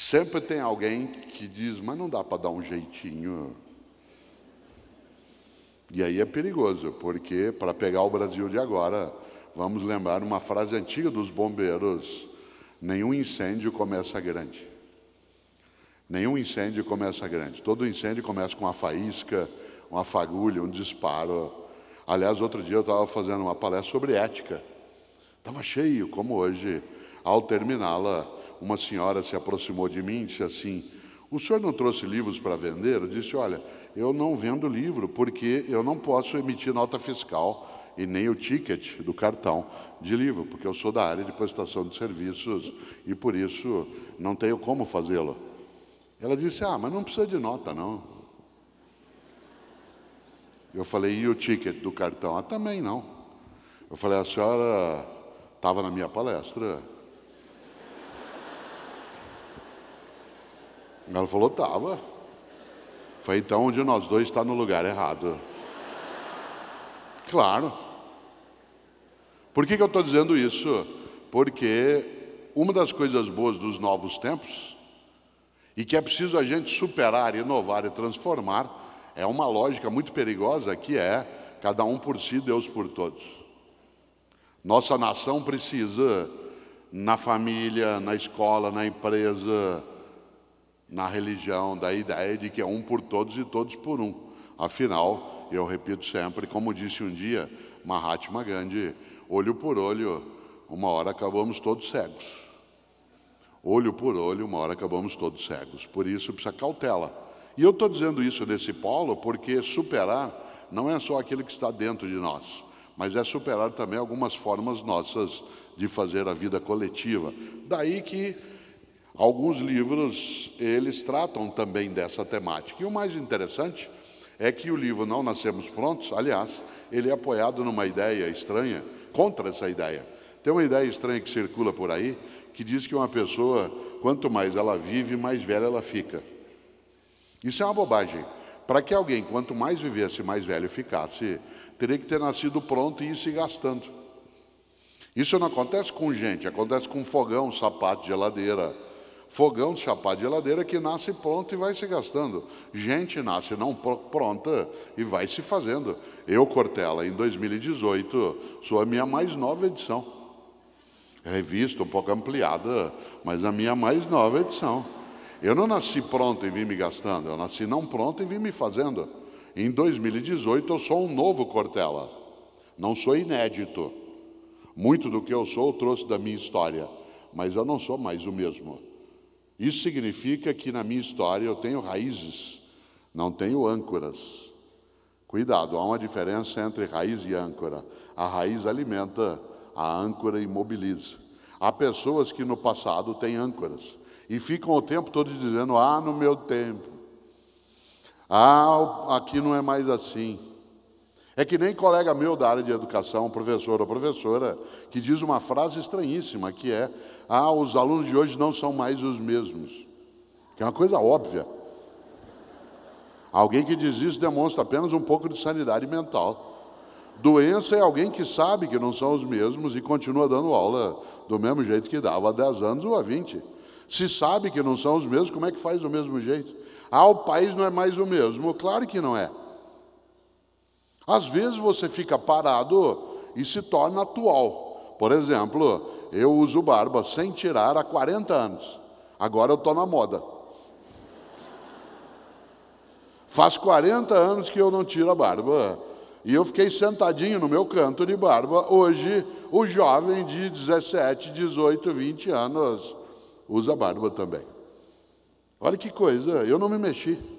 Sempre tem alguém que diz, mas não dá para dar um jeitinho. E aí é perigoso, porque para pegar o Brasil de agora, vamos lembrar uma frase antiga dos bombeiros: nenhum incêndio começa grande. Nenhum incêndio começa grande. Todo incêndio começa com uma faísca, uma fagulha, um disparo. Aliás, outro dia eu estava fazendo uma palestra sobre ética. Estava cheio, como hoje. Ao terminá-la, uma senhora se aproximou de mim e disse assim: O senhor não trouxe livros para vender? Eu disse: Olha, eu não vendo livro porque eu não posso emitir nota fiscal e nem o ticket do cartão de livro, porque eu sou da área de prestação de serviços e por isso não tenho como fazê-lo. Ela disse: Ah, mas não precisa de nota, não. Eu falei: E o ticket do cartão? Ah, também não. Eu falei: A senhora estava na minha palestra Ela falou, tava. Foi então onde nós dois está no lugar errado. Claro. Por que, que eu estou dizendo isso? Porque uma das coisas boas dos novos tempos, e que é preciso a gente superar, inovar e transformar, é uma lógica muito perigosa que é cada um por si, Deus por todos. Nossa nação precisa, na família, na escola, na empresa, na religião, da ideia de que é um por todos e todos por um. Afinal, eu repito sempre, como disse um dia Mahatma Gandhi, olho por olho, uma hora acabamos todos cegos. Olho por olho, uma hora acabamos todos cegos. Por isso precisa cautela. E eu estou dizendo isso nesse polo porque superar não é só aquilo que está dentro de nós, mas é superar também algumas formas nossas de fazer a vida coletiva. Daí que Alguns livros, eles tratam também dessa temática. E o mais interessante é que o livro Não Nascemos Prontos, aliás, ele é apoiado numa ideia estranha, contra essa ideia. Tem uma ideia estranha que circula por aí, que diz que uma pessoa, quanto mais ela vive, mais velha ela fica. Isso é uma bobagem. Para que alguém, quanto mais vivesse, mais velho ficasse, teria que ter nascido pronto e ir se gastando. Isso não acontece com gente, acontece com fogão, sapato, geladeira, fogão de chapar de geladeira que nasce pronto e vai se gastando. Gente nasce não pronta e vai se fazendo. Eu, Cortella, em 2018, sou a minha mais nova edição. Revista um pouco ampliada, mas a minha mais nova edição. Eu não nasci pronto e vim me gastando, eu nasci não pronto e vim me fazendo. Em 2018 eu sou um novo Cortella. Não sou inédito. Muito do que eu sou eu trouxe da minha história, mas eu não sou mais o mesmo. Isso significa que na minha história eu tenho raízes, não tenho âncoras. Cuidado, há uma diferença entre raiz e âncora. A raiz alimenta, a âncora imobiliza. Há pessoas que no passado têm âncoras e ficam o tempo todo dizendo: Ah, no meu tempo. Ah, aqui não é mais assim. É que nem colega meu da área de educação, professor ou professora, que diz uma frase estranhíssima, que é: "Ah, os alunos de hoje não são mais os mesmos". Que é uma coisa óbvia. Alguém que diz isso demonstra apenas um pouco de sanidade mental. Doença é alguém que sabe que não são os mesmos e continua dando aula do mesmo jeito que dava há 10 anos ou há 20. Se sabe que não são os mesmos, como é que faz do mesmo jeito? Ah, o país não é mais o mesmo. Claro que não é. Às vezes você fica parado e se torna atual. Por exemplo, eu uso barba sem tirar há 40 anos. Agora eu estou na moda. Faz 40 anos que eu não tiro a barba. E eu fiquei sentadinho no meu canto de barba. Hoje, o jovem de 17, 18, 20 anos usa barba também. Olha que coisa, eu não me mexi.